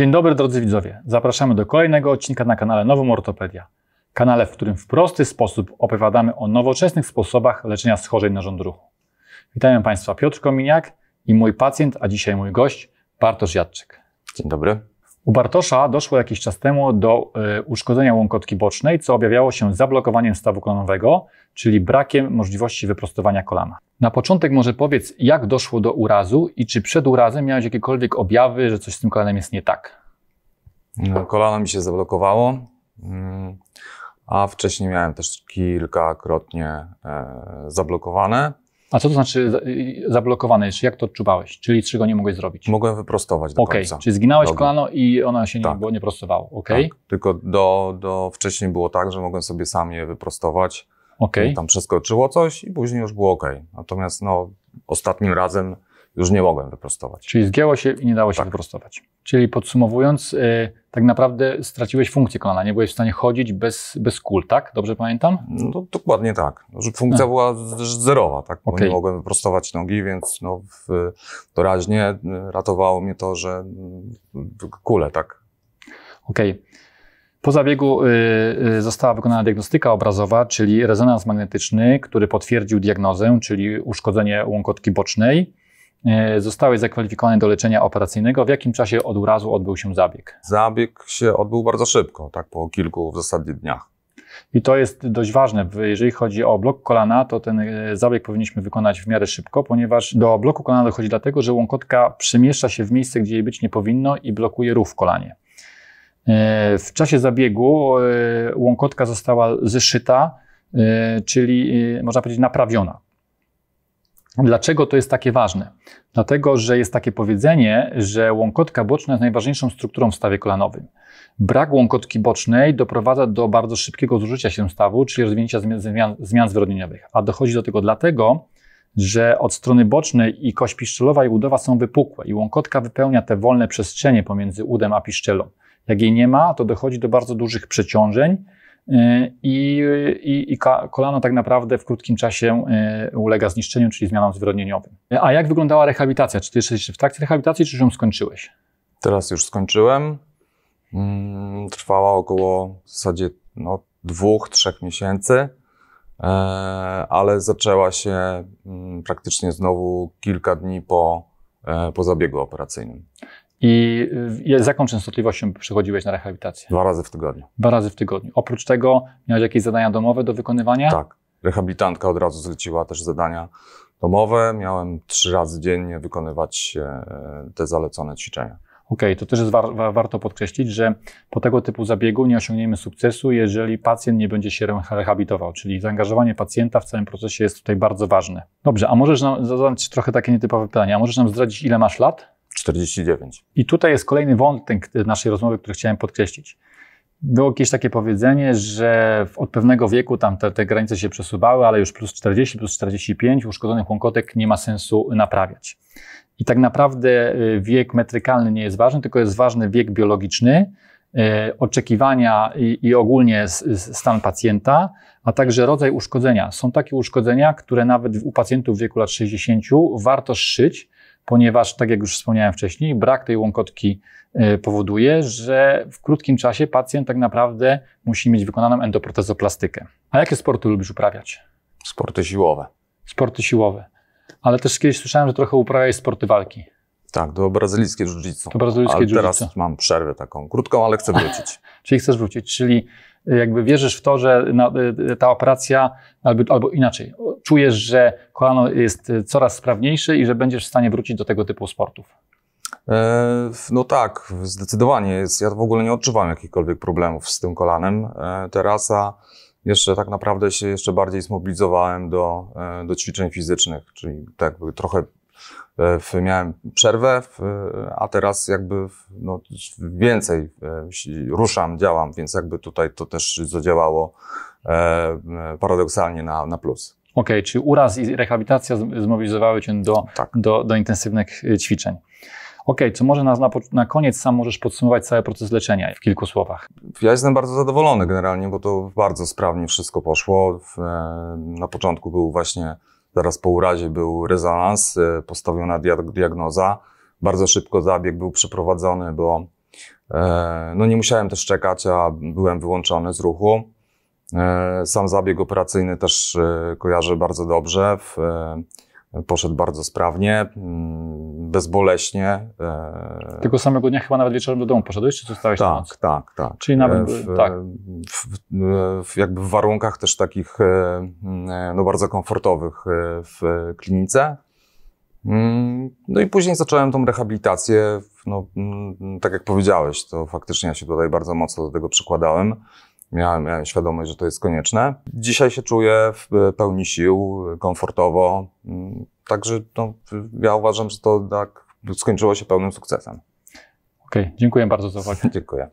Dzień dobry drodzy widzowie. Zapraszamy do kolejnego odcinka na kanale Nową Ortopedia. Kanale, w którym w prosty sposób opowiadamy o nowoczesnych sposobach leczenia schorzeń narząd ruchu. Witam Państwa Piotr Kominiak i mój pacjent, a dzisiaj mój gość Bartosz Jadczyk. Dzień dobry. U Bartosza doszło jakiś czas temu do e, uszkodzenia łąkotki bocznej, co objawiało się zablokowaniem stawu kolanowego, czyli brakiem możliwości wyprostowania kolana. Na początek może powiedz, jak doszło do urazu i czy przed urazem miałeś jakiekolwiek objawy, że coś z tym kolanem jest nie tak? No, kolano mi się zablokowało, mm, a wcześniej miałem też kilkakrotnie e, zablokowane. A co to znaczy zablokowane jeszcze? Jak to odczuwałeś? Czyli czego nie mogłeś zrobić? Mogłem wyprostować do okay. końca. Czyli zginałeś Dobre. kolano i ona się tak. nie, było, nie prostowało. Okay. Tak. Tylko do, do wcześniej było tak, że mogłem sobie sam je wyprostować. Okay. Tam przeskoczyło coś i później już było ok. Natomiast no, ostatnim razem już nie mogłem wyprostować. Czyli zgięło się i nie dało się tak. wyprostować. Czyli podsumowując, y, tak naprawdę straciłeś funkcję kolana, nie byłeś w stanie chodzić bez, bez kul, tak? Dobrze pamiętam? No dokładnie tak. Że znaczy, funkcja była zerowa, tak? Bo okay. nie mogłem wyprostować nogi, więc no, w, doraźnie y, ratowało mnie to, że mm, kule, tak? Okej. Okay. Po zabiegu y, została wykonana diagnostyka obrazowa, czyli rezonans magnetyczny, który potwierdził diagnozę, czyli uszkodzenie łąkotki bocznej. E, Zostałeś zakwalifikowany do leczenia operacyjnego. W jakim czasie od urazu odbył się zabieg? Zabieg się odbył bardzo szybko, tak po kilku w zasadzie dniach. I to jest dość ważne. Jeżeli chodzi o blok kolana, to ten e, zabieg powinniśmy wykonać w miarę szybko, ponieważ do bloku kolana dochodzi dlatego, że łąkotka przemieszcza się w miejsce, gdzie jej być nie powinno i blokuje ruch w kolanie. E, w czasie zabiegu łąkotka została zeszyta, czyli można powiedzieć naprawiona. Dlaczego to jest takie ważne? Dlatego, że jest takie powiedzenie, że łąkotka boczna jest najważniejszą strukturą w stawie kolanowym. Brak łąkotki bocznej doprowadza do bardzo szybkiego zużycia się stawu, czyli rozwinięcia zmian, zmian zwyrodnieniowych. A dochodzi do tego dlatego, że od strony bocznej i kość piszczelowa i udowa są wypukłe i łąkotka wypełnia te wolne przestrzenie pomiędzy udem a piszczelą. Jak jej nie ma, to dochodzi do bardzo dużych przeciążeń, E, i, i, i kolano tak naprawdę w krótkim czasie e, ulega zniszczeniu, czyli zmianom zwyrodnieniowym. E, a jak wyglądała rehabilitacja? Czy ty jesteś w trakcie rehabilitacji, czy już ją skończyłeś? Teraz już skończyłem. Mm, trwała około w zasadzie no, dwóch, trzech miesięcy, ale zaczęła się mm, praktycznie znowu kilka dni po, po zabiegu operacyjnym. I y, z jaką częstotliwością przychodziłeś na rehabilitację? Dwa razy w tygodniu. Dwa razy w tygodniu. Oprócz tego miałeś jakieś zadania domowe do wykonywania? Tak. Rehabilitantka od razu zleciła też zadania domowe. Miałem trzy razy dziennie wykonywać e, te zalecone ćwiczenia. Okej, okay, to też jest war, war, warto podkreślić, że po tego typu zabiegu nie osiągniemy sukcesu, jeżeli pacjent nie będzie się rehabilitował, czyli zaangażowanie pacjenta w całym procesie jest tutaj bardzo ważne. Dobrze, a możesz nam zadać trochę takie nietypowe pytanie, a możesz nam zdradzić ile masz lat? 49. I tutaj jest kolejny wątek naszej rozmowy, który chciałem podkreślić. Było jakieś takie powiedzenie, że od pewnego wieku tam te, te granice się przesuwały, ale już plus 40, plus 45 uszkodzonych łąkotek nie ma sensu naprawiać. I tak naprawdę y, wiek metrykalny nie jest ważny, tylko jest ważny wiek biologiczny, y, oczekiwania i, i, ogólnie stan pacjenta, a także rodzaj uszkodzenia. Są takie uszkodzenia, które nawet u pacjentów w wieku lat 60 warto szyć, ponieważ, tak jak już wspomniałem wcześniej, brak tej łąkotki e, powoduje, że w krótkim czasie pacjent tak naprawdę musi mieć wykonaną endoprotezoplastykę. A jakie sporty lubisz uprawiać? Sporty siłowe. Sporty siłowe. Ale też kiedyś słyszałem, że trochę uprawiasz sporty walki. Tak, do brazylijskiej jiu-jitsu. Do brazylijskiej ale jiu teraz mam przerwę taką krótką, ale chcę wrócić. czyli chcesz wrócić, czyli jakby wierzysz w to, że y, y, ta operacja, albo, albo, inaczej, czujesz, że kolano jest y, coraz sprawniejsze i że będziesz w stanie wrócić do tego typu sportów. E, no tak, zdecydowanie. Jest. Ja w ogóle nie odczuwam jakichkolwiek problemów z tym kolanem. E, a jeszcze tak naprawdę się jeszcze bardziej zmobilizowałem do, e, do ćwiczeń fizycznych, czyli tak trochę miałem przerwę, a teraz jakby no, więcej e, ruszam, działam, więc jakby tutaj to też zadziałało e, paradoksalnie na, na plus. Okej, okay, uraz i rehabilitacja zmobilizowały Cię do, tak. do, do intensywnych e, ćwiczeń. OK, co może na, na, koniec sam możesz podsumować cały proces leczenia w kilku słowach? Ja jestem bardzo zadowolony generalnie, bo to bardzo sprawnie wszystko poszło. Na początku był właśnie Zaraz po urazie był rezonans, y, postawiona diagnoza. Bardzo szybko zabieg był przeprowadzony, bo e, no nie musiałem też czekać, a byłem wyłączony z ruchu. E, sam zabieg operacyjny też e, kojarzę bardzo dobrze. W, poszedł bardzo sprawnie, mm, bezboleśnie. E, Tylko samego dnia chyba nawet wieczorem do domu poszedłeś, czy zostałeś tak, na noc? Tak, tak, Czyli nawet, e, w, tak. W, w, jakby w warunkach też takich e, mm, no, bardzo komfortowych w klinice. Mm, no i później zacząłem tą rehabilitację. No, tak jak powiedziałeś, to faktycznie ja się tutaj bardzo mocno do tego przykładałem miałem, miałem świadomość, że to jest konieczne. Dzisiaj się czuję w e, pełni sił, komfortowo. Mm, także no, ja uważam, że to tak skończyło się pełnym sukcesem. Okej, okay, dziękuję bardzo za uwagę. Dziękuję.